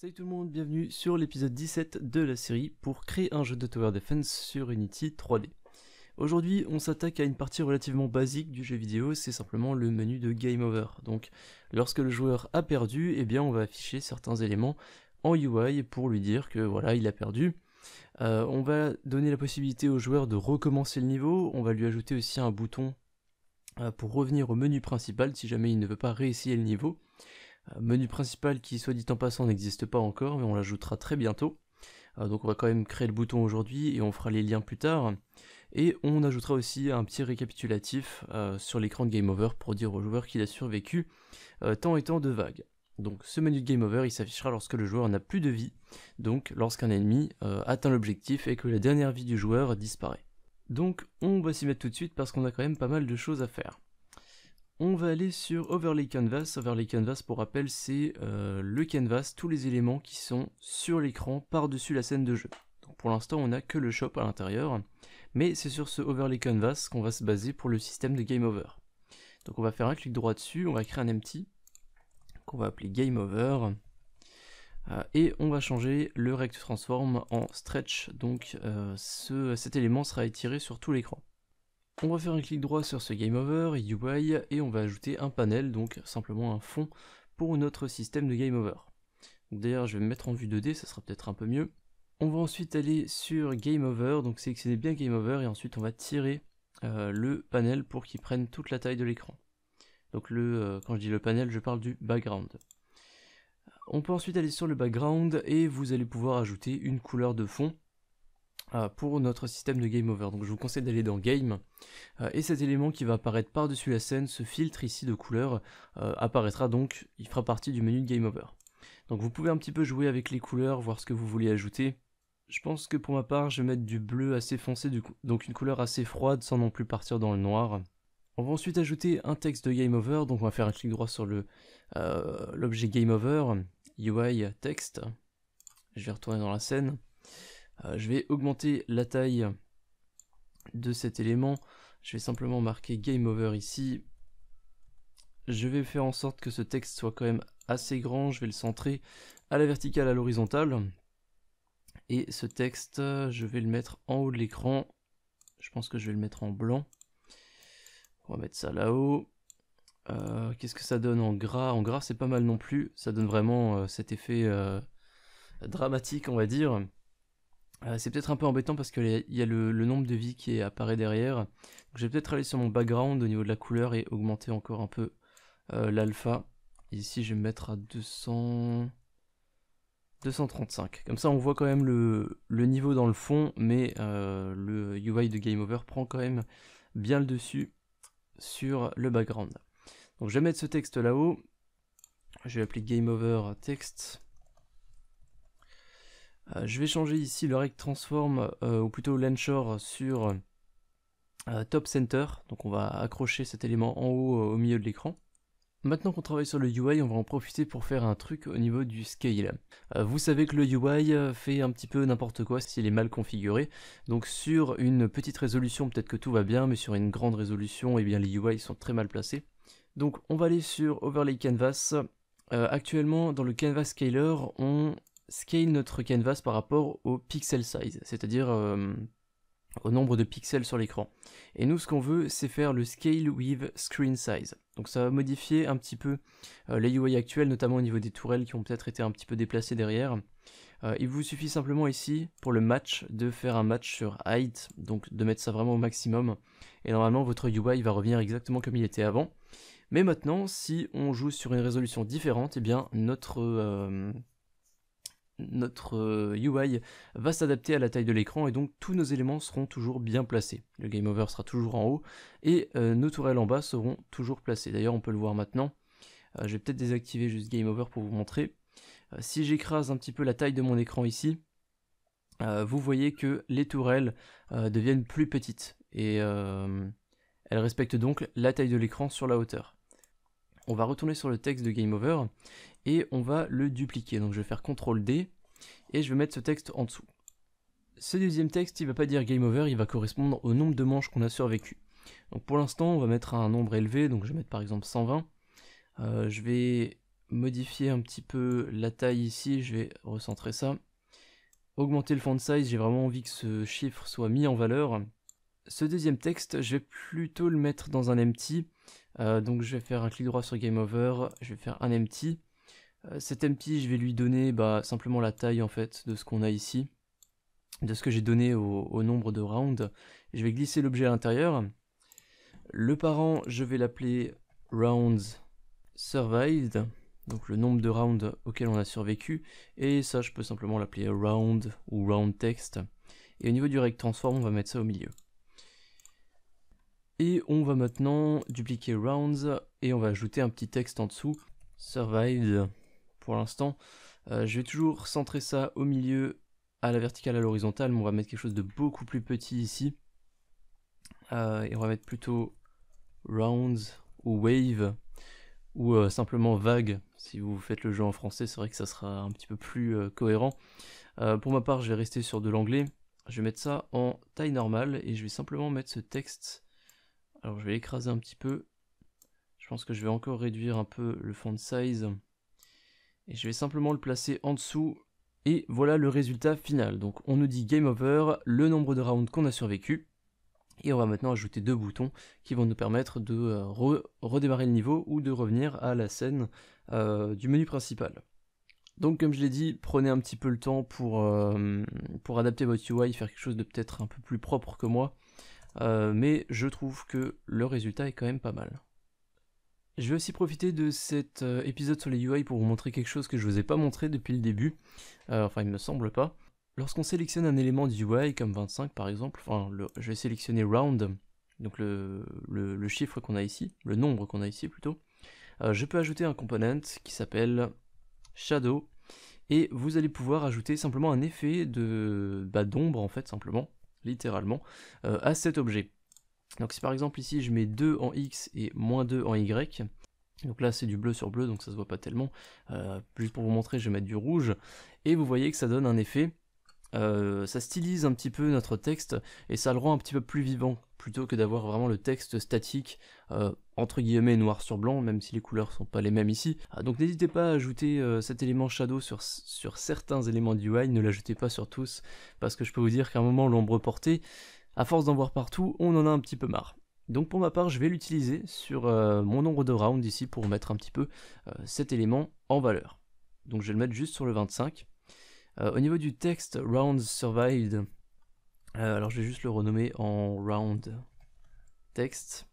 Salut tout le monde, bienvenue sur l'épisode 17 de la série pour créer un jeu de Tower Defense sur Unity 3D. Aujourd'hui, on s'attaque à une partie relativement basique du jeu vidéo, c'est simplement le menu de Game Over. Donc, lorsque le joueur a perdu, eh bien, on va afficher certains éléments en UI pour lui dire que voilà, il a perdu. Euh, on va donner la possibilité au joueur de recommencer le niveau, on va lui ajouter aussi un bouton euh, pour revenir au menu principal si jamais il ne veut pas réessayer le niveau. Euh, menu principal qui, soit dit en passant, n'existe pas encore, mais on l'ajoutera très bientôt. Euh, donc on va quand même créer le bouton aujourd'hui et on fera les liens plus tard. Et on ajoutera aussi un petit récapitulatif euh, sur l'écran de Game Over pour dire au joueur qu'il a survécu tant et tant de vagues. Donc ce menu de Game Over, il s'affichera lorsque le joueur n'a plus de vie, donc lorsqu'un ennemi atteint l'objectif et que la dernière vie du joueur disparaît. Donc on va s'y mettre tout de suite parce qu'on a quand même pas mal de choses à faire. On va aller sur Overlay Canvas. Overlay Canvas, pour rappel, c'est euh, le canvas, tous les éléments qui sont sur l'écran par-dessus la scène de jeu. Donc pour l'instant, on n'a que le shop à l'intérieur, mais c'est sur ce Overlay Canvas qu'on va se baser pour le système de Game Over. Donc on va faire un clic droit dessus, on va créer un empty qu'on va appeler Game Over. Euh, et on va changer le rect transform en stretch, donc euh, cet élément sera étiré sur tout l'écran. On va faire un clic droit sur ce Game Over, UI, et on va ajouter un panel, donc simplement un fond pour notre système de Game Over. D'ailleurs, je vais me mettre en vue 2D, ça sera peut-être un peu mieux. On va ensuite aller sur Game Over, donc sélectionner bien Game Over, et ensuite on va tirer euh, le panel pour qu'il prenne toute la taille de l'écran. Donc le, euh, quand je dis le panel, je parle du background. On peut ensuite aller sur le background et vous allez pouvoir ajouter une couleur de fond. Euh, pour notre système de game over. Donc je vous conseille d'aller dans game euh, et cet élément qui va apparaître par-dessus la scène, ce filtre ici de couleur, euh, apparaîtra donc, il fera partie du menu de game over. Donc vous pouvez un petit peu jouer avec les couleurs, voir ce que vous voulez ajouter. Je pense que pour ma part, je vais mettre du bleu assez foncé, donc une couleur assez froide sans non plus partir dans le noir. On va ensuite ajouter un texte de game over, donc on va faire un clic droit sur l'objet game over, UI texte. Je vais retourner dans la scène. Euh, je vais augmenter la taille de cet élément. Je vais simplement marquer Game Over ici. Je vais faire en sorte que ce texte soit quand même assez grand. Je vais le centrer à la verticale, à l'horizontale. Et ce texte, je vais le mettre en haut de l'écran. Je pense que je vais le mettre en blanc. On va mettre ça là-haut. Euh, qu'est-ce que ça donne en gras En gras, c'est pas mal non plus. Ça donne vraiment euh, cet effet dramatique, on va dire. Euh, c'est peut-être un peu embêtant parce qu'il y a le, nombre de vies qui apparaît derrière. je vais peut-être aller sur mon background au niveau de la couleur et augmenter encore un peu euh, l'alpha. Ici, je vais me mettre à 200... 235. Comme ça, on voit quand même le, niveau dans le fond, mais euh, le UI de Game Over prend quand même bien le dessus sur le background. Donc je vais mettre ce texte là-haut. Je vais appeler Game Over Text. Euh, je vais changer ici le rect transform, euh, ou plutôt l'enshore sur euh, top center. Donc on va accrocher cet élément en haut au milieu de l'écran. Maintenant qu'on travaille sur le UI, on va en profiter pour faire un truc au niveau du scale. vous savez que le UI fait un petit peu n'importe quoi s'il est mal configuré. Donc sur une petite résolution, peut-être que tout va bien, mais sur une grande résolution, eh bien les UI sont très mal placés. Donc on va aller sur Overlay Canvas. actuellement, dans le Canvas Scaler, on scale notre canvas par rapport au pixel size, c'est-à-dire euh, au nombre de pixels sur l'écran. Et nous, ce qu'on veut, c'est faire le scale with screen size. Donc ça va modifier un petit peu euh, les UI actuels, notamment au niveau des tourelles qui ont peut-être été un petit peu déplacées derrière. Euh, il vous suffit simplement ici, pour le match, de faire un match sur height, donc de mettre ça vraiment au maximum. Et normalement, votre UI va revenir exactement comme il était avant. Mais maintenant, si on joue sur une résolution différente, et eh bien, notre notre UI euh, va s'adapter à la taille de l'écran et donc tous nos éléments seront toujours bien placés. Le game over sera toujours en haut et euh, nos tourelles en bas seront toujours placées. D'ailleurs on peut le voir maintenant. Euh, je vais peut-être désactiver juste game over pour vous montrer. si j'écrase un petit peu la taille de mon écran ici, vous voyez que les tourelles deviennent plus petites et elles respectent donc la taille de l'écran sur la hauteur. On va retourner sur le texte de Game Over et on va le dupliquer. Donc je vais faire CTRL D et je vais mettre ce texte en dessous. Ce deuxième texte, il va pas dire game over, il va correspondre au nombre de manches qu'on a survécu. Donc pour l'instant, on va mettre un nombre élevé, donc je vais mettre par exemple 120. Euh, je vais modifier un petit peu la taille ici, je vais recentrer ça. Augmenter le font size, j'ai vraiment envie que ce chiffre soit mis en valeur. Ce deuxième texte, je vais plutôt le mettre dans un empty. Euh, donc je vais faire un clic droit sur game over, je vais faire un empty. Euh, cet MP, je vais lui donner bah, simplement la taille en fait de ce qu'on a ici, de ce que j'ai donné au, nombre de rounds. Je vais glisser l'objet à l'intérieur. Le parent, je vais l'appeler rounds survived, donc le nombre de rounds auquel on a survécu. Et ça, je peux simplement l'appeler round ou round text. Et au niveau du rect transform, on va mettre ça au milieu. Et on va maintenant dupliquer rounds et on va ajouter un petit texte en dessous, survived pour l'instant. Euh, je vais toujours centrer ça au milieu, à la verticale, à l'horizontale, mais on va mettre quelque chose de beaucoup plus petit ici. Euh, et on va mettre plutôt rounds ou wave, ou euh, simplement vague. Si vous faites le jeu en français, c'est vrai que ça sera un petit peu plus cohérent. pour ma part, je vais rester sur de l'anglais. Je vais mettre ça en taille normale, et je vais simplement mettre ce texte. Alors je vais écraser un petit peu. Je pense que je vais encore réduire un peu le font size. Et je vais simplement le placer en dessous. Et voilà le résultat final. Donc on nous dit game over, le nombre de rounds qu'on a survécu. Et on va maintenant ajouter deux boutons qui vont nous permettre de euh, redémarrer le niveau ou de revenir à la scène euh, du menu principal. Donc comme je l'ai dit, prenez un petit peu le temps pour, euh, pour adapter votre UI, faire quelque chose de peut-être un peu plus propre que moi. mais je trouve que le résultat est quand même pas mal. Je vais aussi profiter de cet euh, épisode sur les UI pour vous montrer quelque chose que je ne vous ai pas montré depuis le début. Euh, enfin, il me semble pas. Lorsqu'on sélectionne un élément du UI, comme 25 par exemple, enfin, je vais sélectionner round, donc le, chiffre qu'on a ici, le nombre qu'on a ici plutôt, euh, je peux ajouter un component qui s'appelle shadow, et vous allez pouvoir ajouter simplement un effet de bah, d'ombre en fait, simplement, littéralement, à cet objet. Donc si par exemple ici je mets 2 en x et moins 2 en y, donc là c'est du bleu sur bleu donc ça se voit pas tellement, euh, juste pour vous montrer je vais mettre du rouge, et vous voyez que ça donne un effet, euh, ça stylise un petit peu notre texte et ça le rend un petit peu plus vivant plutôt que d'avoir vraiment le texte statique euh, entre guillemets noir sur blanc même si les couleurs sont pas les mêmes ici ah, donc n'hésitez pas à ajouter cet élément shadow sur, sur certains éléments du UI ne l'ajoutez pas sur tous parce que je peux vous dire qu'à un moment l'ombre portée à force d'en voir partout, on en a un petit peu marre. Donc pour ma part, je vais l'utiliser sur euh, mon nombre de rounds ici pour mettre un petit peu euh, cet élément en valeur. Donc je vais le mettre juste sur le 25. Euh, au niveau du texte rounds survived, alors je vais juste le renommer en round text.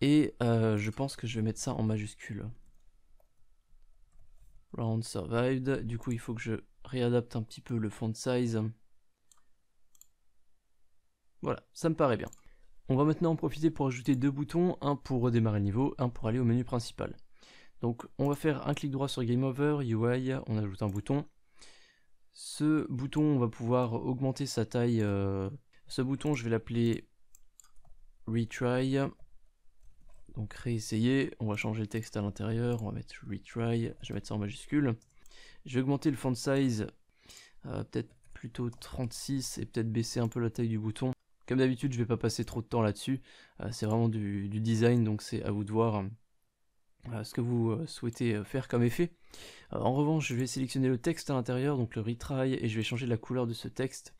Et je pense que je vais mettre ça en majuscule. Round survived. Du coup, il faut que je réadapte un petit peu le font size. Voilà, ça me paraît bien. On va maintenant en profiter pour ajouter deux boutons, un pour redémarrer le niveau, un pour aller au menu principal. Donc on va faire un clic droit sur Game Over, UI, on ajoute un bouton. Ce bouton, on va pouvoir augmenter sa taille. Euh, ce bouton, je vais l'appeler Retry. Donc réessayer, on va changer le texte à l'intérieur, on va mettre Retry, je vais mettre ça en majuscule. Je vais augmenter le font size, euh, peut-être plutôt 36 et peut-être baisser un peu la taille du bouton. Comme d'habitude, je ne vais pas passer trop de temps là-dessus. Euh, c'est vraiment du, design, donc c'est à vous de voir euh, ce que vous euh, souhaitez faire comme effet. en revanche, je vais sélectionner le texte à l'intérieur, donc le retry, et je vais changer la couleur de ce texte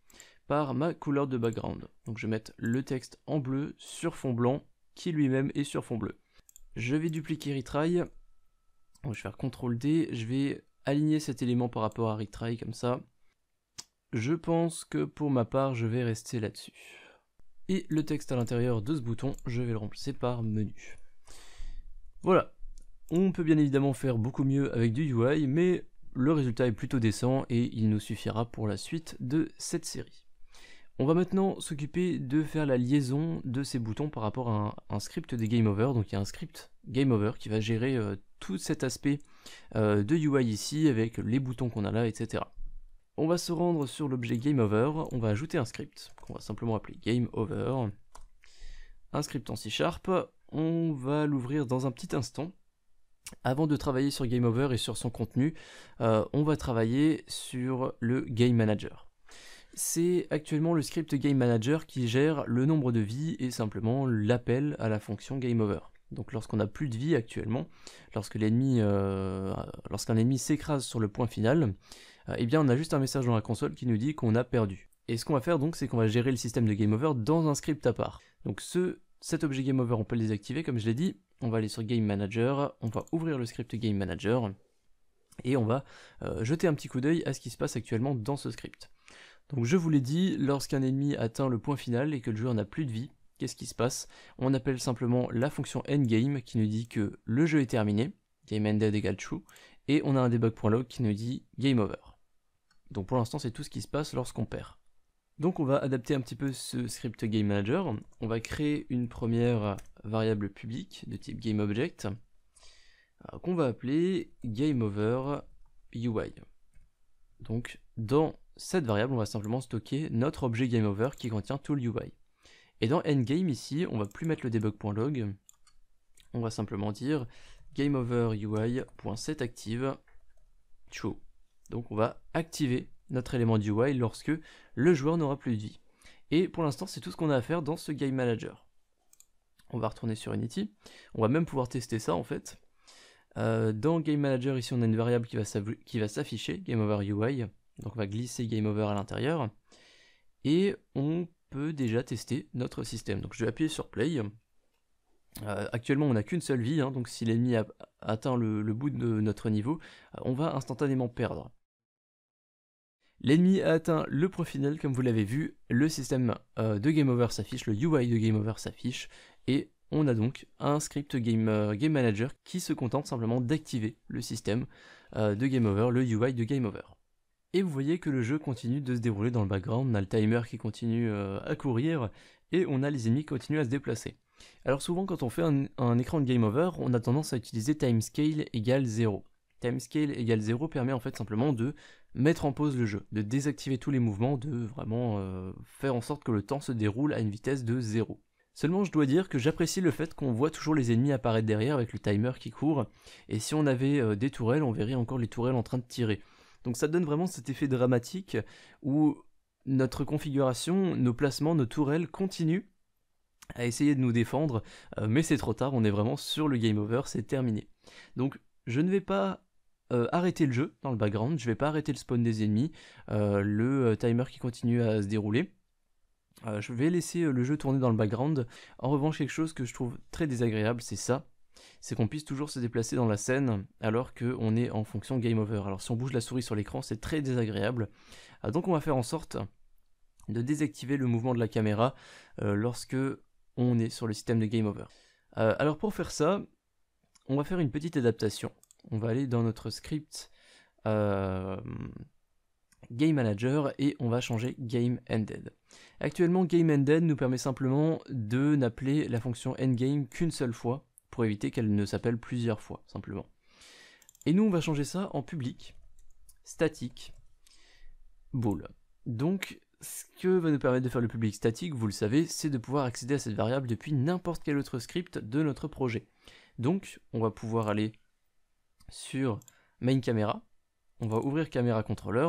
par ma couleur de background. Donc je vais mettre le texte en bleu sur fond blanc, qui lui-même est sur fond bleu. Je vais dupliquer retry, je vais faire CTRL D, je vais aligner cet élément par rapport à retry comme ça. Je pense que pour ma part, je vais rester là-dessus et le texte à l'intérieur de ce bouton, je vais le remplacer par menu. Voilà. On peut bien évidemment faire beaucoup mieux avec du UI, mais le résultat est plutôt décent et il nous suffira pour la suite de cette série. On va maintenant s'occuper de faire la liaison de ces boutons par rapport à un, script des Game Over. Donc il y a un script Game Over qui va gérer euh, tout cet aspect euh, de UI ici avec les boutons qu'on a là, etc. On va se rendre sur l'objet game over, on va ajouter un script, qu'on va simplement appeler game over. Un script en C Sharp, on va l'ouvrir dans un petit instant. Avant de travailler sur Game Over et sur son contenu, euh, on va travailler sur le Game Manager. C'est actuellement le script Game Manager qui gère le nombre de vies et simplement l'appel à la fonction Game Over. Donc lorsqu'on n'a plus de vie actuellement, lorsque euh, lorsqu'un ennemi s'écrase sur le point final, eh bien on a juste un message dans la console qui nous dit qu'on a perdu. Et ce qu'on va faire donc, c'est qu'on va gérer le système de game over dans un script à part. Donc ce, cet objet game over, on peut le désactiver, comme je l'ai dit. On va aller sur game manager, on va ouvrir le script game manager, et on va euh, jeter un petit coup d'œil à ce qui se passe actuellement dans ce script. Donc je vous l'ai dit, lorsqu'un ennemi atteint le point final et que le joueur n'a plus de vie, qu'est-ce qui se passe On appelle simplement la fonction endgame qui nous dit que le jeu est terminé, game ended égale true, et on a un debug.log qui nous dit game over. Donc pour l'instant, c'est tout ce qui se passe lorsqu'on perd. Donc on va adapter un petit peu ce script game manager. On va créer une première variable publique de type GameObject euh, qu'on va appeler GameOverUI. Donc dans cette variable, on va simplement stocker notre objet GameOver qui contient tout l'UI. Et dans Endgame ici, on va plus mettre le debug.log, on va simplement dire GameOverUI.setActive true. Donc on va activer notre élément d'UI lorsque le joueur n'aura plus de vie. Et pour l'instant, c'est tout ce qu'on a à faire dans ce Game Manager. On va retourner sur Unity. On va même pouvoir tester ça en fait. Euh, dans Game Manager, ici, on a une variable qui va s'afficher, Game Over UI. Donc on va glisser Game Over à l'intérieur. Et on peut déjà tester notre système. Donc je vais appuyer sur Play. Euh, actuellement, on n'a qu'une seule vie, hein. donc si l'ennemi atteint le, bout de notre niveau, euh, on va instantanément perdre. L'ennemi a atteint le point comme vous l'avez vu, le système euh, de Game Over s'affiche, le UI de Game Over s'affiche, et on a donc un script Game, euh, Manager qui se contente simplement d'activer le système euh, de Game Over, le UI de Game Over. Et vous voyez que le jeu continue de se dérouler dans le background, on a le timer qui continue à courir, et on a les ennemis qui continuent à se déplacer. Alors souvent quand on fait un, un écran de Game Over, on a tendance à utiliser Timescale égale 0. Timescale égale 0 permet en fait simplement de mettre en pause le jeu, de désactiver tous les mouvements, de vraiment euh, faire en sorte que le temps se déroule à une vitesse de zéro. Seulement je dois dire que j'apprécie le fait qu'on voit toujours les ennemis apparaître derrière avec le timer qui court, et si on avait euh, des tourelles, on verrait encore les tourelles en train de tirer. Donc ça donne vraiment cet effet dramatique où notre configuration, nos placements, nos tourelles continuent à essayer de nous défendre, euh, mais c'est trop tard, on est vraiment sur le game over, c'est terminé. Donc je ne vais pas euh, arrêter le jeu dans le background, je vais pas arrêter le spawn des ennemis, euh, le euh, timer qui continue à se dérouler. je vais laisser le jeu tourner dans le background. En revanche, quelque chose que je trouve très désagréable, c'est ça. C'est qu'on puisse toujours se déplacer dans la scène alors qu'on est en fonction game over. Alors si on bouge la souris sur l'écran, c'est très désagréable. donc on va faire en sorte de désactiver le mouvement de la caméra lorsque on est sur le système de game over. alors pour faire ça, on va faire une petite adaptation on va aller dans notre script euh, Game Manager et on va changer Game Ended. Actuellement, Game nous permet simplement de n'appeler la fonction endgame qu'une seule fois pour éviter qu'elle ne s'appelle plusieurs fois, simplement. Et nous, on va changer ça en public, statique, bool. Donc, ce que va nous permettre de faire le public statique, vous le savez, c'est de pouvoir accéder à cette variable depuis n'importe quel autre script de notre projet. Donc, on va pouvoir aller sur main camera. On va ouvrir caméra controller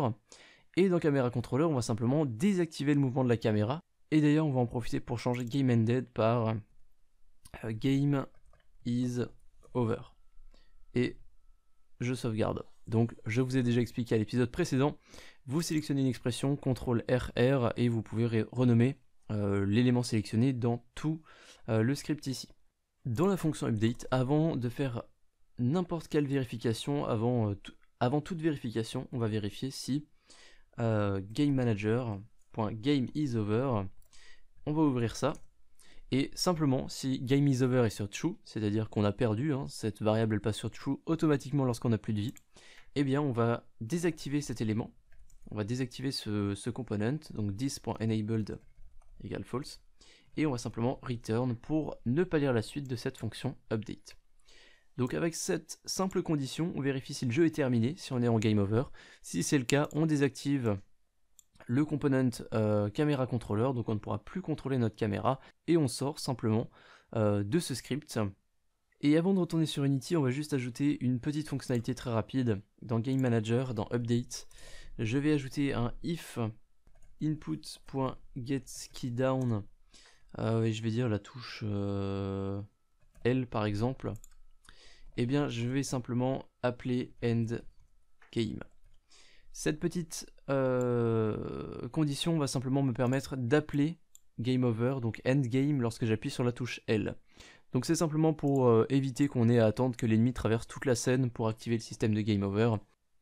Et dans caméra controller on va simplement désactiver le mouvement de la caméra. Et d'ailleurs, on va en profiter pour changer game ended par euh, game is over. Et je sauvegarde. Donc, je vous ai déjà expliqué à l'épisode précédent, vous sélectionnez une expression, CTRL RR, et vous pouvez renommer euh, l'élément sélectionné dans tout euh, le script ici. Dans la fonction update, avant de faire n'importe quelle vérification, avant, euh, avant, toute vérification, on va vérifier si euh, game over on va ouvrir ça, et simplement, si game is over est sur true, c'est-à-dire qu'on a perdu, hein, cette variable elle passe sur true automatiquement lorsqu'on n'a plus de vie, eh bien on va désactiver cet élément, on va désactiver ce, component, donc this.Enabled égale false, et on va simplement return pour ne pas lire la suite de cette fonction update. Donc avec cette simple condition, on vérifie si le jeu est terminé, si on est en game over. Si c'est le cas, on désactive le component euh, caméra controller, donc on ne pourra plus contrôler notre caméra, et on sort simplement euh, de ce script. Et avant de retourner sur Unity, on va juste ajouter une petite fonctionnalité très rapide dans Game Manager, dans Update. Je vais ajouter un if input.getKeyDown, euh, et je vais dire la touche euh, L par exemple, eh bien je vais simplement appeler end game. Cette petite euh, condition va simplement me permettre d'appeler game over, donc end game, lorsque j'appuie sur la touche L. Donc c'est simplement pour euh, éviter qu'on ait à attendre que l'ennemi traverse toute la scène pour activer le système de game over.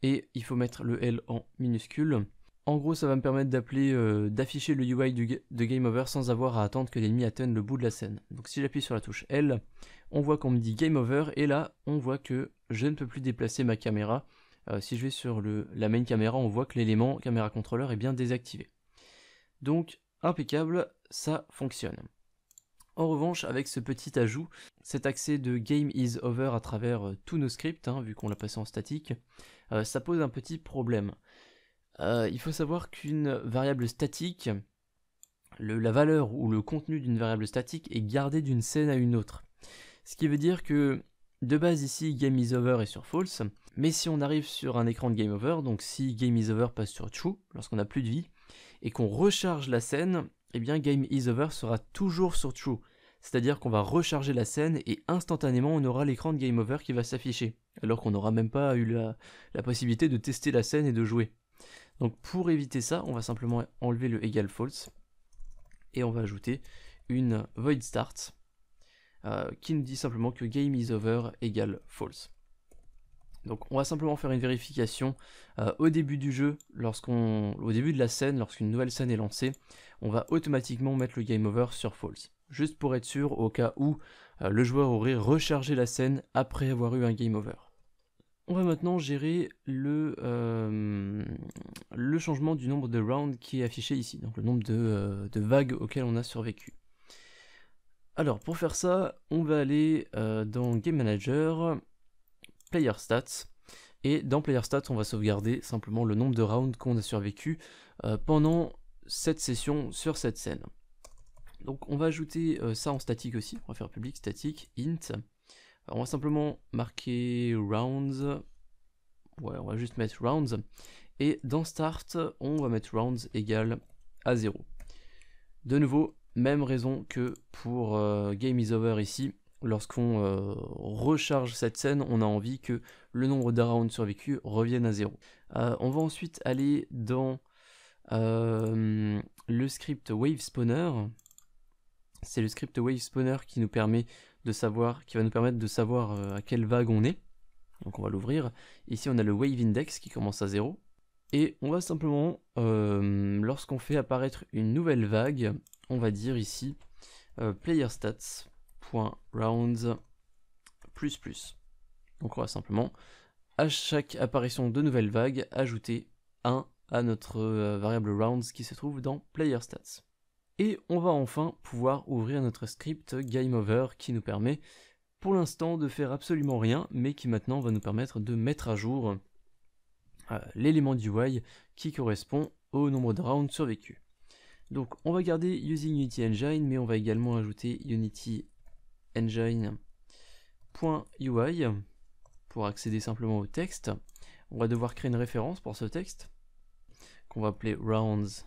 Et il faut mettre le L en minuscule. En gros, ça va me permettre d'appeler, euh, d'afficher le UI de Game Over sans avoir à attendre que l'ennemi atteigne le bout de la scène. Donc si j'appuie sur la touche L, on voit qu'on me dit game over, et là, on voit que je ne peux plus déplacer ma caméra. Euh, si je vais sur le, la main caméra, on voit que l'élément caméra contrôleur est bien désactivé. Donc, impeccable, ça fonctionne. En revanche, avec ce petit ajout, cet accès de game is over à travers euh, tous nos scripts, hein, vu qu'on l'a passé en statique, euh, ça pose un petit problème. il faut savoir qu'une variable statique, la valeur ou le contenu d'une variable statique est gardée d'une scène à une autre. Ce qui veut dire que de base ici game is over est sur false, mais si on arrive sur un écran de game over, donc si game is over passe sur true, lorsqu'on n'a plus de vie, et qu'on recharge la scène, eh bien game is over sera toujours sur true. C'est-à-dire qu'on va recharger la scène et instantanément on aura l'écran de game over qui va s'afficher, alors qu'on n'aura même pas eu la, la possibilité de tester la scène et de jouer. Donc pour éviter ça, on va simplement enlever le égal false et on va ajouter une void start euh, qui nous dit simplement que game is over égale false. Donc on va simplement faire une vérification euh, au début du jeu, au début de la scène, lorsqu'une nouvelle scène est lancée, on va automatiquement mettre le game over sur false. Juste pour être sûr au cas où euh, le joueur aurait rechargé la scène après avoir eu un game over. On va maintenant gérer le, le changement du nombre de rounds qui est affiché ici, donc le nombre de vagues auxquelles on a survécu. Alors pour faire ça, on va aller euh, dans Game Manager, Player Stats, et dans Player Stats, on va sauvegarder simplement le nombre de rounds qu'on a survécu euh, pendant cette session sur cette scène. Donc on va ajouter euh, ça en statique aussi, on va faire public statique int. on va simplement marquer rounds, ouais on va juste mettre rounds, et dans start on va mettre rounds égal à 0. De nouveau, même raison que pour euh, Game is Over ici, lorsqu'on euh, recharge cette scène, on a envie que le nombre de survécu survécus revienne à zéro. Euh, on va ensuite aller dans le script Wave Spawner. C'est le script Wave Spawner qui nous permet de savoir, qui va nous permettre de savoir à quelle vague on est. Donc on va l'ouvrir. Ici on a le Wave Index qui commence à zéro. Et on va simplement, lorsqu'on fait apparaître une nouvelle vague, on va dire ici euh, playerstats.rounds Donc on va simplement, à chaque apparition de nouvelles vagues, ajouter 1 à notre euh, variable rounds qui se trouve dans playerstats. Et on va enfin pouvoir ouvrir notre script GameOver qui nous permet pour l'instant de faire absolument rien, mais qui maintenant va nous permettre de mettre à jour euh, l'élément du Y qui correspond au nombre de rounds survécus. Donc on va garder Using Unity Engine, mais on va également ajouter Unity pour accéder simplement au texte. On va devoir créer une référence pour ce texte qu'on va appeler roundsText.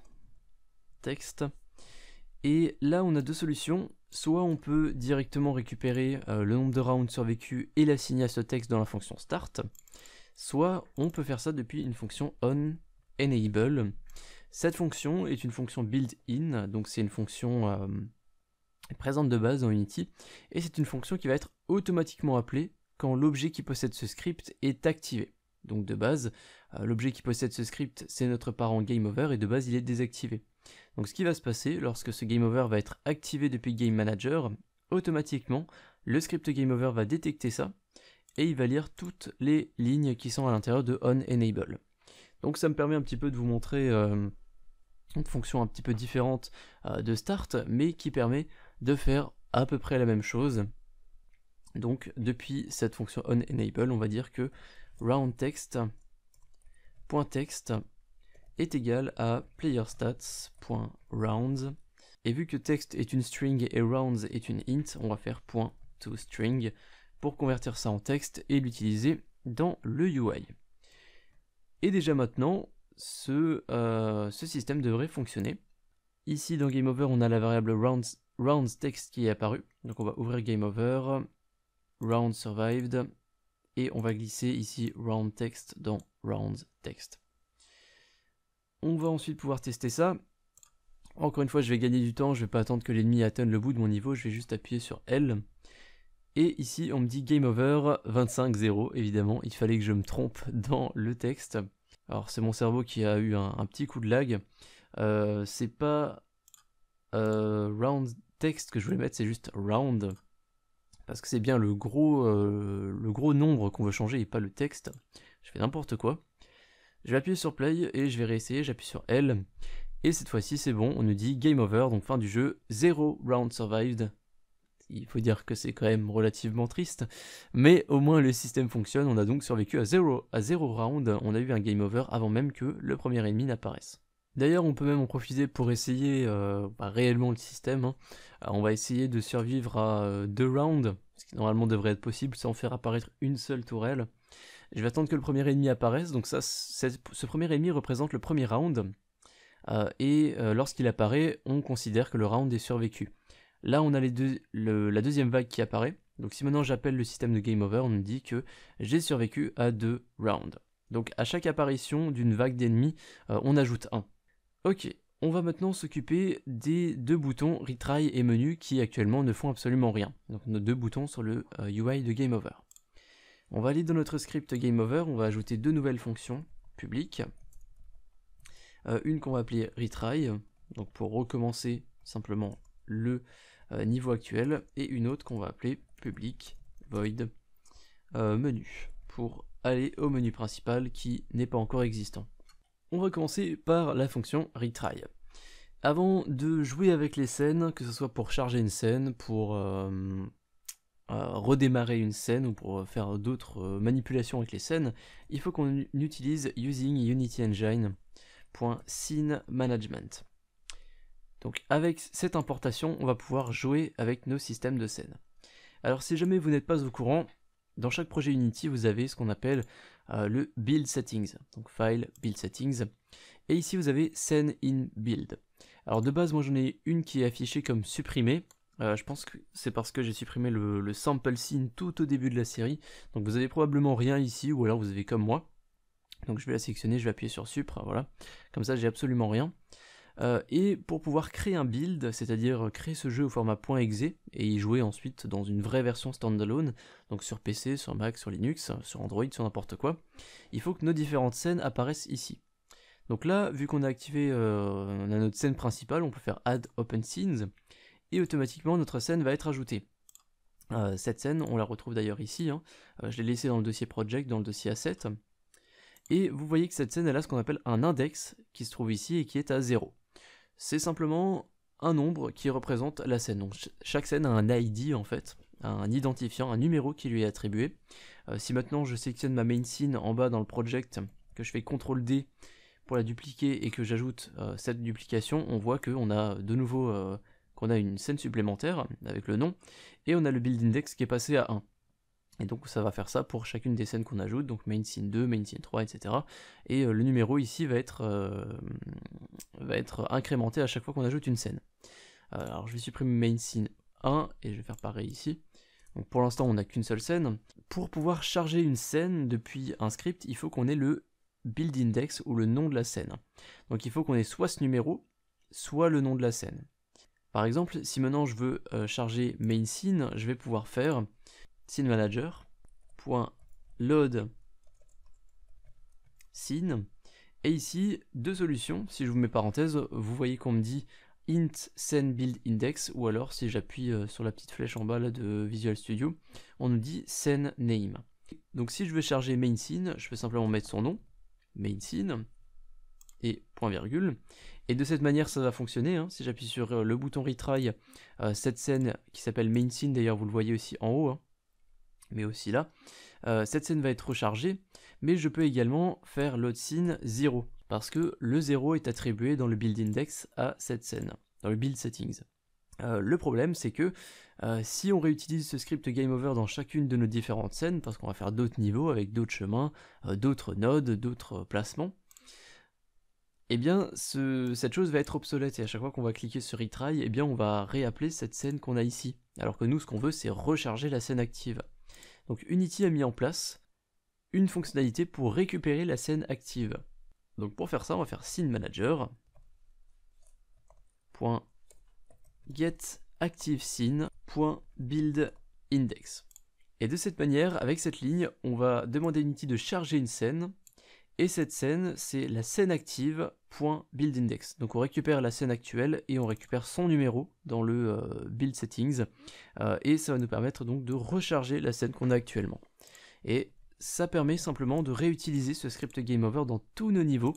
Et là, on a deux solutions. Soit on peut directement récupérer euh, le nombre de rounds survécus et l'assigner à ce texte dans la fonction start. Soit on peut faire ça depuis une fonction onEnable. Cette fonction est une fonction build in donc c'est une fonction euh, présente de base dans Unity, et c'est une fonction qui va être automatiquement appelée quand l'objet qui possède ce script est activé. Donc de base, euh, l'objet qui possède ce script, c'est notre parent GameOver, et de base, il est désactivé. Donc ce qui va se passer lorsque ce GameOver va être activé depuis Game Manager, automatiquement, le script GameOver va détecter ça, et il va lire toutes les lignes qui sont à l'intérieur de OnEnable. Donc ça me permet un petit peu de vous montrer euh, une fonction un petit peu différente euh, de start, mais qui permet de faire à peu près la même chose. Donc depuis cette fonction onEnable, on va dire que roundText.text est égal à playerstats.rounds. Et vu que text est une string et rounds est une int, on va faire .toString pour convertir ça en texte et l'utiliser dans le UI. Et déjà maintenant, euh, ce, système devrait fonctionner. Ici dans Game Over, on a la variable RoundsText qui est apparue. Donc on va ouvrir Game Over, round survived, et on va glisser ici round dans RoundsText. On va ensuite pouvoir tester ça. Encore une fois, je vais gagner du temps, je ne vais pas attendre que l'ennemi atteigne le bout de mon niveau, je vais juste appuyer sur L. Et ici, on me dit Game Over 25-0. Évidemment, il fallait que je me trompe dans le texte. Alors c'est mon cerveau qui a eu un, petit coup de lag. Euh, c'est pas euh, round text que je voulais mettre, c'est juste round. Parce que c'est bien le gros, euh, le gros nombre qu'on veut changer et pas le texte. Je fais n'importe quoi. Je vais appuyer sur play et je vais réessayer, j'appuie sur L. Et cette fois-ci c'est bon, on nous dit game over, donc fin du jeu, 0 round survived, il faut dire que c'est quand même relativement triste, mais au moins le système fonctionne, on a donc survécu à 0 à zéro round, on a eu un game over avant même que le premier ennemi n'apparaisse. D'ailleurs, on peut même en profiter pour essayer euh, bah, réellement le système. Hein. Euh, on va essayer de survivre à 2 euh, deux rounds, ce qui normalement devrait être possible sans faire apparaître une seule tourelle. Je vais attendre que le premier ennemi apparaisse, donc ça, ce premier ennemi représente le premier round, et lorsqu'il apparaît, on considère que le round est survécu. Là, on a la deuxième vague qui apparaît. Donc si maintenant j'appelle le système de game over, on me dit que j'ai survécu à deux rounds. Donc à chaque apparition d'une vague d'ennemis, euh, on ajoute un. Ok, on va maintenant s'occuper des deux boutons retry et menu qui actuellement ne font absolument rien. Donc nos deux boutons sur le UI euh, de game over. On va aller dans notre script game over, on va ajouter deux nouvelles fonctions publiques. Euh, une qu'on va appeler retry, donc pour recommencer simplement le euh, niveau actuel, et une autre qu'on va appeler public void euh, menu, pour aller au menu principal qui n'est pas encore existant. On va commencer par la fonction retry. Avant de jouer avec les scènes, que ce soit pour charger une scène, pour euh, redémarrer une scène ou pour faire d'autres manipulations avec les scènes, il faut qu'on utilise using Unity donc avec cette importation, on va pouvoir jouer avec nos systèmes de scène. Alors si jamais vous n'êtes pas au courant, dans chaque projet Unity, vous avez ce qu'on appelle euh, le Build Settings. Donc File, Build Settings. Et ici, vous avez Scène in Build. Alors de base, moi j'en ai une qui est affichée comme supprimée. Euh, je pense que c'est parce que j'ai supprimé le, sample scene tout au début de la série. Donc vous avez probablement rien ici, ou alors vous avez comme moi. Donc je vais la sélectionner, je vais appuyer sur Supre », voilà. Comme ça, j'ai absolument rien. Euh, et pour pouvoir créer un build, c'est-à-dire créer ce jeu au format .exe et y jouer ensuite dans une vraie version standalone, donc sur PC, sur Mac, sur Linux, sur Android, sur n'importe quoi, il faut que nos différentes scènes apparaissent ici. Donc là, vu qu'on a activé euh, on a notre scène principale, on peut faire Add Open Scenes, et automatiquement notre scène va être ajoutée. Euh, cette scène, on la retrouve d'ailleurs ici, hein. je l'ai laissée dans le dossier Project, dans le dossier Asset, et vous voyez que cette scène, elle a ce qu'on appelle un index, qui se trouve ici et qui est à 0 c'est simplement un nombre qui représente la scène. Donc chaque scène a un ID en fait, un identifiant, un numéro qui lui est attribué. Euh, si maintenant je sélectionne ma main scene en bas dans le project, que je fais CTRL D pour la dupliquer et que j'ajoute euh, cette duplication, on voit qu'on a de nouveau euh, qu'on a une scène supplémentaire avec le nom, et on a le build index qui est passé à 1. Et donc ça va faire ça pour chacune des scènes qu'on ajoute, donc main scene 2, main scene 3, etc. Et euh, le numéro ici va être, euh, va être incrémenté à chaque fois qu'on ajoute une scène. Euh, alors je vais supprimer main scene 1 et je vais faire pareil ici. Donc pour l'instant on n'a qu'une seule scène. Pour pouvoir charger une scène depuis un script, il faut qu'on ait le build index ou le nom de la scène. Donc il faut qu'on ait soit ce numéro, soit le nom de la scène. Par exemple, si maintenant je veux charger main scene, je vais pouvoir faire scene manager scene et ici deux solutions si je vous mets parenthèse vous voyez qu'on me dit int scene build index ou alors si j'appuie euh, sur la petite flèche en bas là, de Visual Studio on nous dit scene name donc si je veux charger main scene je peux simplement mettre son nom main scene et point virgule. Et de cette manière, ça va fonctionner. Hein. Si j'appuie sur euh, le bouton retry, euh, cette scène qui s'appelle main scene, d'ailleurs, vous le voyez aussi en haut, hein mais aussi là. Euh, cette scène va être rechargée, mais je peux également faire load scene 0, parce que le 0 est attribué dans le build index à cette scène, dans le build settings. Euh, le problème, c'est que euh, si on réutilise ce script game over dans chacune de nos différentes scènes, parce qu'on va faire d'autres niveaux avec d'autres chemins, d'autres nodes, d'autres placements, et eh bien, cette chose va être obsolète et à chaque fois qu'on va cliquer sur retry, eh bien, on va réappeler cette scène qu'on a ici. Alors que nous, ce qu'on veut, c'est recharger la scène active. Donc Unity a mis en place une fonctionnalité pour récupérer la scène active. Donc pour faire ça, on va faire scene manager get active scene build index. Et de cette manière, avec cette ligne, on va demander à Unity de charger une scène et cette scène, c'est la scène active.buildindex. Donc on récupère la scène actuelle et on récupère son numéro dans le euh, build settings euh, et ça va nous permettre donc de recharger la scène qu'on a actuellement. Et ça permet simplement de réutiliser ce script game over dans tous nos niveaux.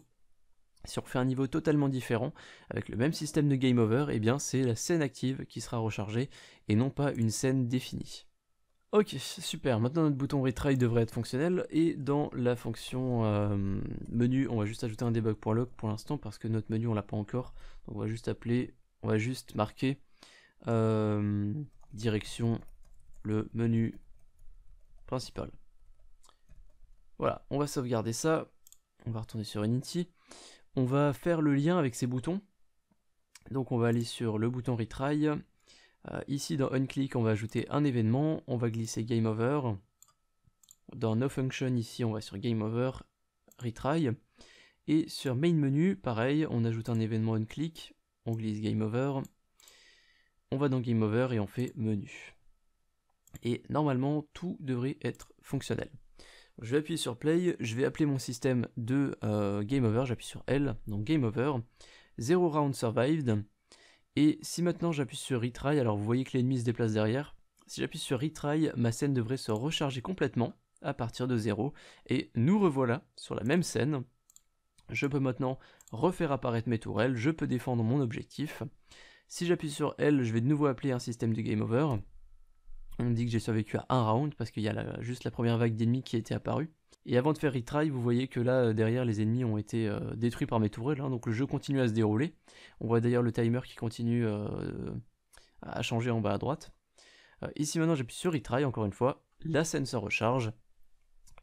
Si on fait un niveau totalement différent avec le même système de game over, eh bien c'est la scène active qui sera rechargée et non pas une scène définie. Ok, super. Maintenant, notre bouton retry devrait être fonctionnel. Et dans la fonction euh, menu, on va juste ajouter un debug.log pour l'instant parce que notre menu, on l'a pas encore. Donc, on va juste appeler, on va juste marquer euh, direction le menu principal. Voilà, on va sauvegarder ça. On va retourner sur Unity. On va faire le lien avec ces boutons. Donc, on va aller sur le bouton retry euh, ici, dans onClick, on va ajouter un événement, on va glisser game over. Dans No Function, ici, on va sur game over, retry. Et sur main menu, pareil, on ajoute un événement onClick, on glisse game over. On va dans game over et on fait menu. Et normalement, tout devrait être fonctionnel. Je vais appuyer sur play, je vais appeler mon système de euh, game over, j'appuie sur L, donc game over. Zero round survived, et si maintenant j'appuie sur retry, alors vous voyez que l'ennemi se déplace derrière, si j'appuie sur retry, ma scène devrait se recharger complètement à partir de zéro, et nous revoilà sur la même scène. Je peux maintenant refaire apparaître mes tourelles, je peux défendre mon objectif. Si j'appuie sur L, je vais de nouveau appeler un système de game over. On dit que j'ai survécu à un round parce qu'il y a juste la première vague d'ennemis qui était apparue. Et avant de faire retry, vous voyez que là, euh, derrière, les ennemis ont été euh, détruits par mes tourelles, hein. donc le jeu continue à se dérouler. On voit d'ailleurs le timer qui continue euh, à changer en bas à droite. ici maintenant, j'appuie sur retry, encore une fois, la scène se recharge,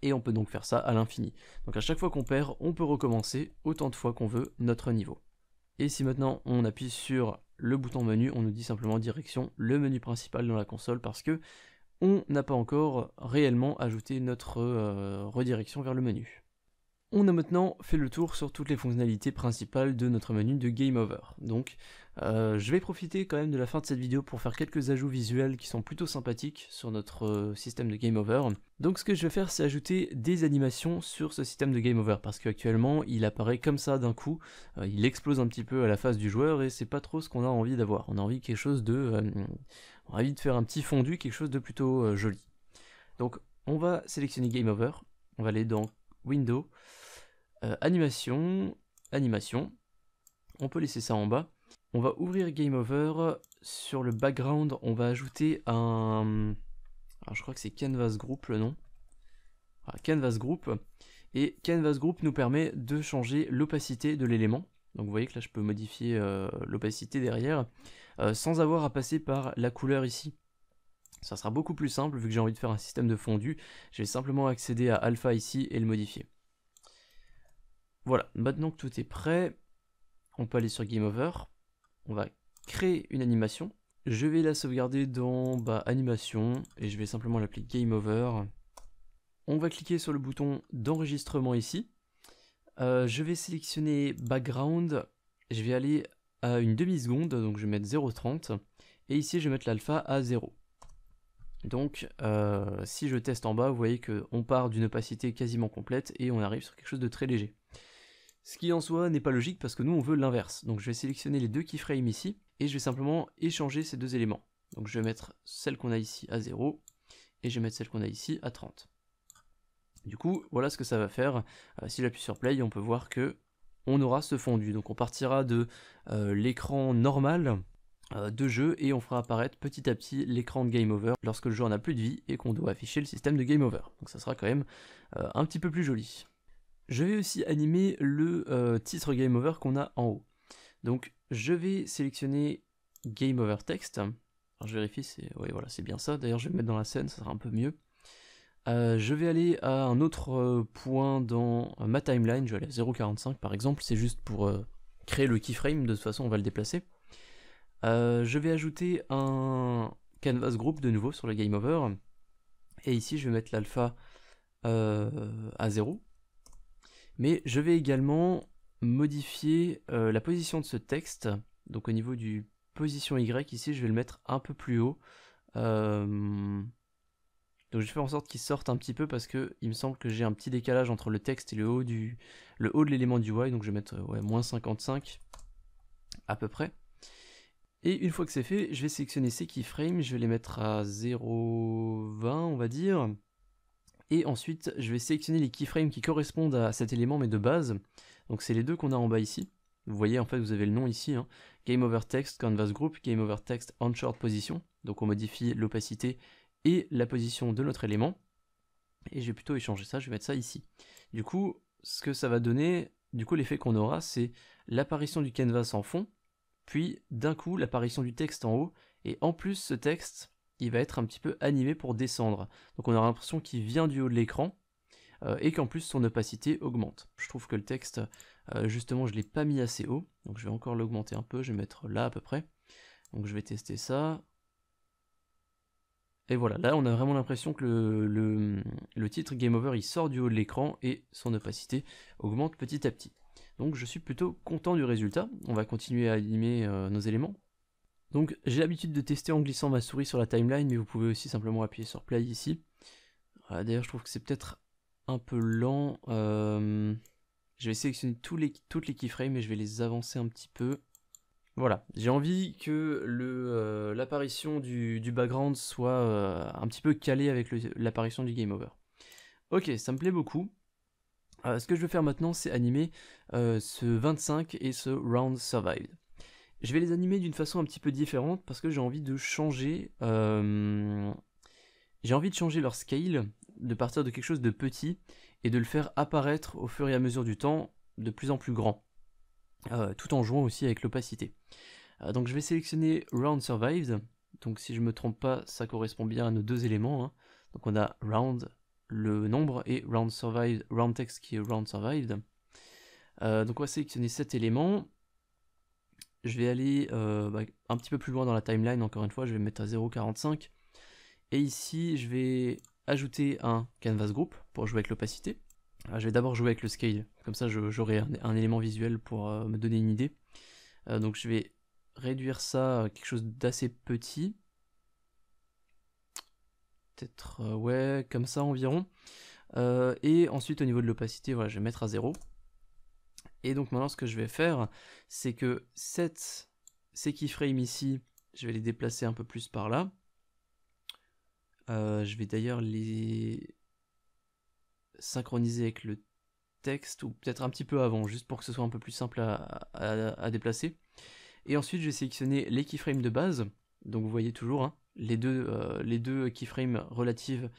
et on peut donc faire ça à l'infini. Donc à chaque fois qu'on perd, on peut recommencer autant de fois qu'on veut notre niveau. Et si maintenant on appuie sur le bouton menu, on nous dit simplement direction le menu principal dans la console parce que on n'a pas encore réellement ajouté notre euh, redirection vers le menu. On a maintenant fait le tour sur toutes les fonctionnalités principales de notre menu de Game Over. Donc euh, je vais profiter quand même de la fin de cette vidéo pour faire quelques ajouts visuels qui sont plutôt sympathiques sur notre euh, système de Game Over. Donc ce que je vais faire c'est ajouter des animations sur ce système de Game Over parce qu'actuellement il apparaît comme ça d'un coup, il explose un petit peu à la face du joueur et c'est pas trop ce qu'on a envie d'avoir. On a envie quelque chose de on envie de faire un petit fondu, quelque chose de plutôt euh, joli. Donc on va sélectionner Game Over, on va aller dans Window, euh, Animation, Animation, on peut laisser ça en bas. On va ouvrir Game Over, sur le background on va ajouter un... Ah, je crois que c'est Canvas Group le nom. Ah, Canvas Group. Et Canvas Group nous permet de changer l'opacité de l'élément. Donc vous voyez que là je peux modifier euh, l'opacité derrière. Euh, sans avoir à passer par la couleur ici. Ça sera beaucoup plus simple vu que j'ai envie de faire un système de fondu. Je vais simplement accéder à alpha ici et le modifier. Voilà, maintenant que tout est prêt, on peut aller sur Game Over. On va créer une animation. Je vais la sauvegarder dans bah, Animation et je vais simplement l'appeler Game Over. On va cliquer sur le bouton d'enregistrement ici. Euh, je vais sélectionner Background. Je vais aller à une demi-seconde, donc je vais mettre 0.30, et ici je vais mettre l'alpha à 0. Donc euh, si je teste en bas, vous voyez qu'on part d'une opacité quasiment complète et on arrive sur quelque chose de très léger. Ce qui en soi n'est pas logique parce que nous on veut l'inverse. Donc je vais sélectionner les deux keyframes ici et je vais simplement échanger ces deux éléments. Donc je vais mettre celle qu'on a ici à 0 et je vais mettre celle qu'on a ici à 30. Du coup, voilà ce que ça va faire. Euh, si j'appuie sur play, on peut voir que on aura ce fondu. Donc on partira de euh, l'écran normal euh, de jeu et on fera apparaître petit à petit l'écran de game over lorsque le joueur n'a plus de vie et qu'on doit afficher le système de game over. Donc ça sera quand même euh, un petit peu plus joli. Je vais aussi animer le titre game over qu'on a en haut. Donc je vais sélectionner game over text. je vérifie, c'est oui voilà, bien ça. D'ailleurs je vais me mettre dans la scène, ça sera un peu mieux. Euh, je vais aller à un autre euh, point dans euh, ma timeline, je vais aller à 0.45 par exemple, c'est juste pour créer le keyframe, de toute façon on va le déplacer. je vais ajouter un canvas group de nouveau sur le game over, et ici je vais mettre l'alpha à 0, mais je vais également modifier la position de ce texte, donc au niveau du position Y ici je vais le mettre un peu plus haut, donc vais fait en sorte qu'ils sortent un petit peu parce que il me semble que j'ai un petit décalage entre le texte et le haut, du, le haut de l'élément du Y, donc je vais mettre euh, ouais, moins 55 à peu près. Et une fois que c'est fait, je vais sélectionner ces keyframes, je vais les mettre à 0,20 on va dire. Et ensuite, je vais sélectionner les keyframes qui correspondent à cet élément mais de base. Donc c'est les deux qu'on a en bas ici. Vous voyez en fait, vous avez le nom ici, hein. Game Over Text, Canvas Group, Game Over Text, On Short Position. Donc on modifie l'opacité et la position de notre élément. Et je vais plutôt échanger ça, je vais mettre ça ici. Du coup, ce que ça va donner, du coup l'effet qu'on aura, c'est l'apparition du canvas en fond, puis d'un coup l'apparition du texte en haut, et en plus ce texte, il va être un petit peu animé pour descendre. Donc on aura l'impression qu'il vient du haut de l'écran, euh, et qu'en plus son opacité augmente. Je trouve que le texte, euh, justement, je ne l'ai pas mis assez haut, donc je vais encore l'augmenter un peu, je vais mettre là à peu près. Donc je vais tester ça, et voilà, là on a vraiment l'impression que le, titre Game Over il sort du haut de l'écran et son opacité augmente petit à petit. Donc je suis plutôt content du résultat, on va continuer à animer euh, nos éléments. Donc j'ai l'habitude de tester en glissant ma souris sur la timeline, mais vous pouvez aussi simplement appuyer sur play ici. Ah, d'ailleurs je trouve que c'est peut-être un peu lent. Euh, je vais sélectionner toutes les keyframes et je vais les avancer un petit peu. Voilà, j'ai envie que euh, l'apparition du, background soit euh, un petit peu calée avec l'apparition du game over. Ok, ça me plaît beaucoup. Euh, ce que je veux faire maintenant, c'est animer ce 25 et ce Round Survived. Je vais les animer d'une façon un petit peu différente parce que j'ai envie de changer... j'ai envie de changer leur scale, de partir de quelque chose de petit et de le faire apparaître au fur et à mesure du temps de plus en plus grand. Euh, tout en jouant aussi avec l'opacité. Euh, donc je vais sélectionner Round Survived, donc si je ne me trompe pas, ça correspond bien à nos deux éléments. Hein. Donc on a Round, le nombre, et Round Survived, Text qui est Round Survived. Euh, donc on va sélectionner cet élément. Je vais aller bah, un petit peu plus loin dans la timeline, encore une fois, je vais mettre à 0.45. Et ici, je vais ajouter un canvas group pour jouer avec l'opacité. Ah, je vais d'abord jouer avec le scale, comme ça j'aurai un, élément visuel pour euh, me donner une idée. Euh, donc je vais réduire ça à quelque chose d'assez petit. Peut-être, euh, ouais, comme ça environ. et ensuite au niveau de l'opacité, voilà, je vais mettre à 0. Et donc maintenant ce que je vais faire, c'est que cette, ces keyframes ici, je vais les déplacer un peu plus par là. je vais d'ailleurs les synchroniser avec le texte ou peut-être un petit peu avant, juste pour que ce soit un peu plus simple à, déplacer. Et ensuite, vais sélectionné les keyframes de base, donc vous voyez toujours hein, les, deux, euh, les deux keyframes relatives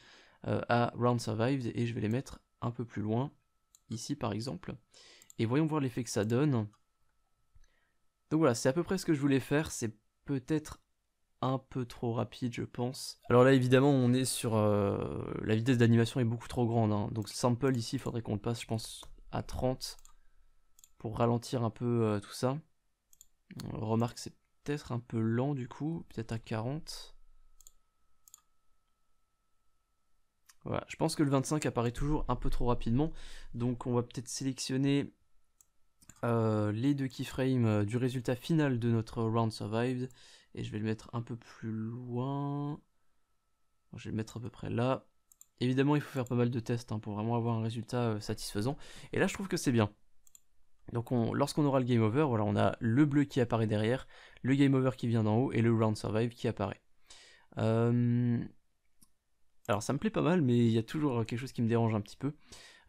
euh, à Round Survived, et je vais les mettre un peu plus loin, ici par exemple. Et voyons voir l'effet que ça donne. Donc voilà, c'est à peu près ce que je voulais faire, c'est peut-être un peu trop rapide, je pense. Alors là, évidemment, on est sur... Euh, la vitesse d'animation est beaucoup trop grande. Hein. Donc sample, ici, il faudrait qu'on le passe, je pense, à 30 pour ralentir un peu euh, tout ça. remarque, c'est peut-être un peu lent, du coup. Peut-être à 40. Voilà, je pense que le 25 apparaît toujours un peu trop rapidement. Donc on va peut-être sélectionner euh, les deux keyframes euh, du résultat final de notre round survived. Et je vais le mettre un peu plus loin. Je vais le mettre à peu près là. Évidemment, il faut faire pas mal de tests hein, pour vraiment avoir un résultat euh, satisfaisant. Et là, je trouve que c'est bien. Donc lorsqu'on aura le game over, voilà, on a le bleu qui apparaît derrière, le game over qui vient d'en haut et le round survive qui apparaît. Alors ça me plaît pas mal, mais il y a toujours quelque chose qui me dérange un petit peu.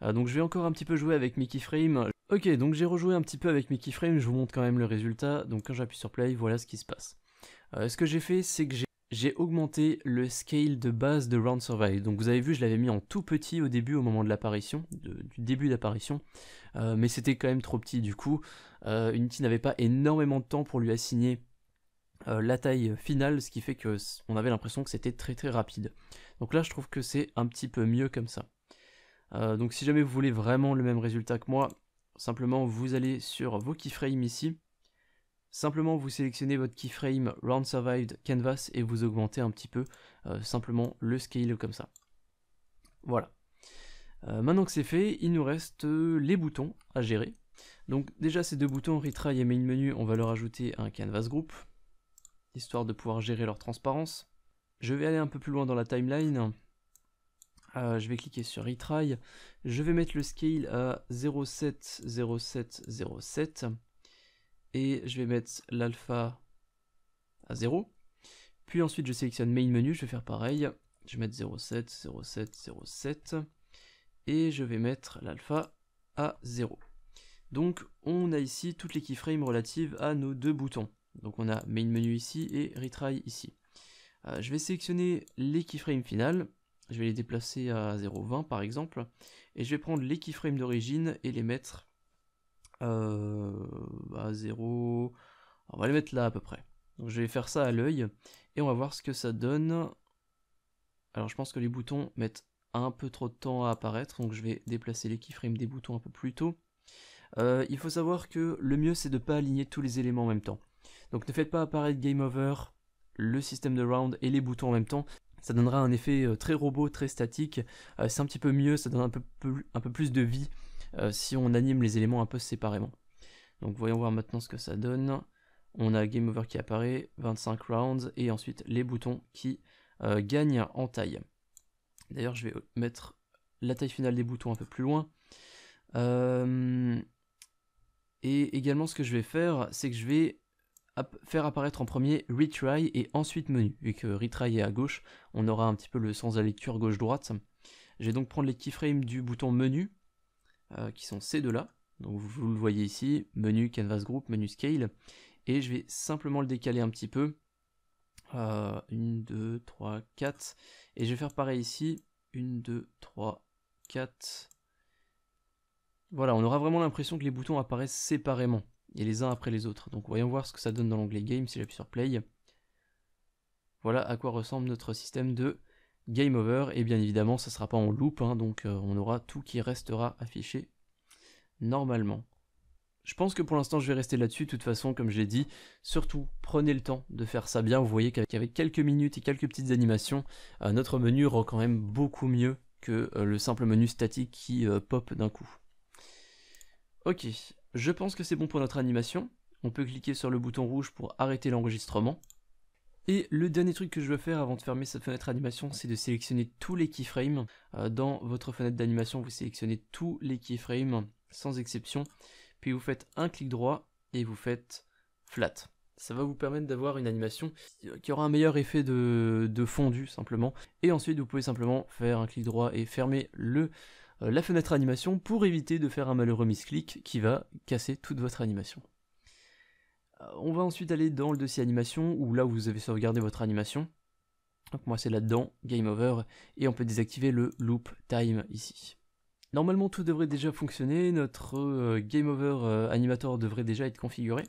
donc je vais encore un petit peu jouer avec mes Frame. Ok, donc j'ai rejoué un petit peu avec mes keyframes, je vous montre quand même le résultat. Donc quand j'appuie sur play, voilà ce qui se passe. Euh, ce que j'ai fait, c'est que j'ai augmenté le scale de base de Round Survive. Donc vous avez vu, je l'avais mis en tout petit au début, au moment de l'apparition, du début d'apparition. Euh, mais c'était quand même trop petit du coup. Euh, Unity n'avait pas énormément de temps pour lui assigner la taille finale, ce qui fait que on avait l'impression que c'était très très rapide. Donc là, je trouve que c'est un petit peu mieux comme ça. donc si jamais vous voulez vraiment le même résultat que moi, simplement vous allez sur vos keyframes ici, simplement vous sélectionnez votre keyframe Round Survived Canvas et vous augmentez un petit peu euh, simplement le scale comme ça. Voilà. Euh, maintenant que c'est fait, il nous reste euh, les boutons à gérer. Donc déjà ces deux boutons, Retry et Main Menu, on va leur ajouter un Canvas Group, histoire de pouvoir gérer leur transparence. Je vais aller un peu plus loin dans la timeline. Euh, je vais cliquer sur retry. Je vais mettre le scale à 070707 et je vais mettre l'alpha à 0. Puis ensuite je sélectionne main menu, je vais faire pareil. Je vais mettre 0.7. et je vais mettre l'alpha à 0. Donc on a ici toutes les keyframes relatives à nos deux boutons. Donc on a main menu ici et retry ici. Euh, je vais sélectionner les keyframes finales je vais les déplacer à 0,20 par exemple. Et je vais prendre les keyframes d'origine et les mettre euh, à 0... On va les mettre là à peu près. Donc je vais faire ça à l'œil et on va voir ce que ça donne. Alors je pense que les boutons mettent un peu trop de temps à apparaître, donc je vais déplacer les keyframes des boutons un peu plus tôt. Euh, il faut savoir que le mieux c'est de ne pas aligner tous les éléments en même temps. Donc ne faites pas apparaître Game Over, le système de round et les boutons en même temps ça donnera un effet euh, très robot, très statique. Euh, c'est un petit peu mieux, ça donne un peu, plus, de vie euh, si on anime les éléments un peu séparément. Donc voyons voir maintenant ce que ça donne. On a Game Over qui apparaît, 25 rounds, et ensuite les boutons qui gagnent en taille. D'ailleurs, je vais mettre la taille finale des boutons un peu plus loin. Et également, ce que je vais faire, c'est que je vais faire apparaître en premier retry et ensuite menu. Vu que retry est à gauche, on aura un petit peu le sens à la lecture gauche-droite. Je vais donc prendre les keyframes du bouton menu, euh, qui sont ces deux-là. Donc vous le voyez ici, menu canvas group, menu scale. Et je vais simplement le décaler un petit peu. 1, 2, 3, 4. Et je vais faire pareil ici. 1, 2, 3, 4. Voilà, on aura vraiment l'impression que les boutons apparaissent séparément et les uns après les autres. Donc voyons voir ce que ça donne dans l'onglet Game si j'appuie sur Play. Voilà à quoi ressemble notre système de Game Over, et bien évidemment ça ne sera pas en loop, hein, donc euh, on aura tout qui restera affiché normalement. Je pense que pour l'instant je vais rester là-dessus, de toute façon comme je l'ai dit, surtout prenez le temps de faire ça bien, vous voyez qu'avec quelques minutes et quelques petites animations, euh, notre menu rend quand même beaucoup mieux que euh, le simple menu statique qui pop d'un coup. Ok, je pense que c'est bon pour notre animation. On peut cliquer sur le bouton rouge pour arrêter l'enregistrement. Et le dernier truc que je veux faire avant de fermer cette fenêtre animation, c'est de sélectionner tous les keyframes. Euh, dans votre fenêtre d'animation, vous sélectionnez tous les keyframes, sans exception. Puis vous faites un clic droit et vous faites flat. Ça va vous permettre d'avoir une animation qui aura un meilleur effet de, de fondu simplement. Et ensuite, vous pouvez simplement faire un clic droit et fermer le euh, la fenêtre animation pour éviter de faire un malheureux misclic qui va casser toute votre animation. Euh, on va ensuite aller dans le dossier animation, où là où vous avez sauvegardé votre animation. Donc moi c'est là-dedans, game over, et on peut désactiver le loop time ici. Normalement tout devrait déjà fonctionner, notre euh, game over animator devrait déjà être configuré.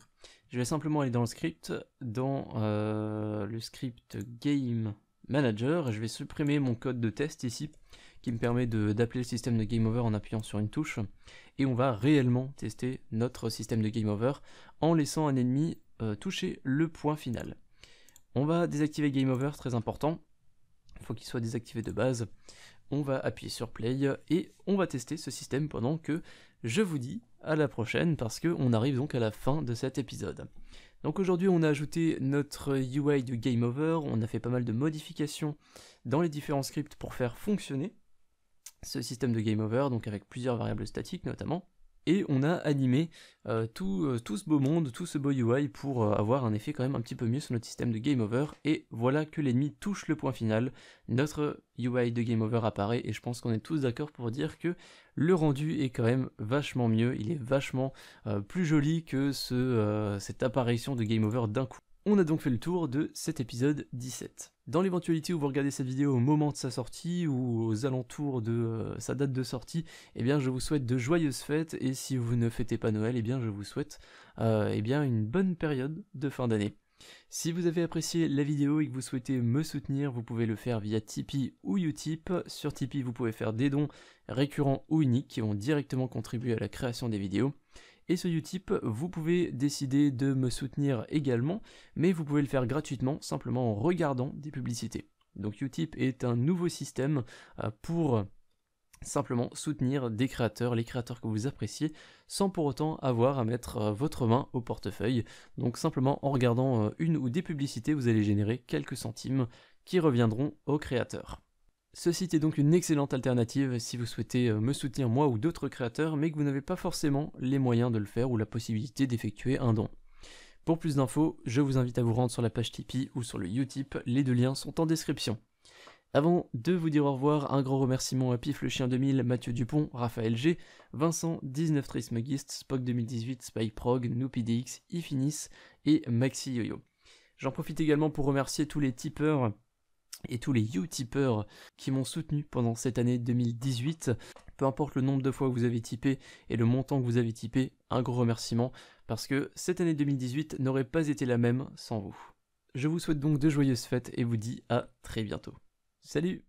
Je vais simplement aller dans le script, dans le script game manager, je vais supprimer mon code de test ici, qui me permet d'appeler le système de game over en appuyant sur une touche. Et on va réellement tester notre système de game over en laissant un ennemi euh, toucher le point final. On va désactiver game over, très important. il faut qu'il soit désactivé de base. On va appuyer sur play et on va tester ce système pendant que je vous dis à la prochaine parce qu'on arrive donc à la fin de cet épisode. Donc aujourd'hui on a ajouté notre UI du Game Over, on a fait pas mal de modifications dans les différents scripts pour faire fonctionner ce système de game over, donc avec plusieurs variables statiques notamment. Et on a animé euh, euh, tout, ce beau monde, tout ce beau UI pour euh, avoir un effet quand même un petit peu mieux sur notre système de game over. Et voilà que l'ennemi touche le point final. Notre UI de game over apparaît et je pense qu'on est tous d'accord pour dire que le rendu est quand même vachement mieux. Il est vachement plus joli que ce, cette apparition de game over d'un coup. On a donc fait le tour de cet épisode 17. Dans l'éventualité où vous regardez cette vidéo au moment de sa sortie ou aux alentours de euh, sa date de sortie, eh bien je vous souhaite de joyeuses fêtes et si vous ne fêtez pas Noël, eh bien je vous souhaite euh, eh bien une bonne période de fin d'année. Si vous avez apprécié la vidéo et que vous souhaitez me soutenir, vous pouvez le faire via Tipeee ou Utip. Sur Tipeee, vous pouvez faire des dons récurrents ou uniques qui vont directement contribuer à la création des vidéos. Et sur Utip, vous pouvez décider de me soutenir également, mais vous pouvez le faire gratuitement, simplement en regardant des publicités. Donc Utip est un nouveau système euh, pour simplement soutenir des créateurs, les créateurs que vous appréciez, sans pour autant avoir à mettre euh, votre main au portefeuille. Donc simplement en regardant euh, une ou des publicités, vous allez générer quelques centimes qui reviendront aux créateurs. Ce site est donc une excellente alternative si vous souhaitez euh, me soutenir moi ou d'autres créateurs, mais que vous n'avez pas forcément les moyens de le faire ou la possibilité d'effectuer un don. Pour plus d'infos, je vous invite à vous rendre sur la page Tipeee ou sur le Utip, les deux liens sont en description. Avant de vous dire au revoir, un grand remerciement à Pif le Chien 2000, Mathieu Dupont, Raphaël G, Vincent, 19 Magist, Spock 2018, Spike Prog, NoopyDX, Ifinis et Maxi Yoyo. J'en profite également pour remercier tous les tipeurs et tous les you qui m'ont soutenu pendant cette année 2018. Peu importe le nombre de fois que vous avez typé et le montant que vous avez typé, un gros remerciement parce que cette année 2018 n'aurait pas été la même sans vous. Je vous souhaite donc de joyeuses fêtes et vous dis à très bientôt. Salut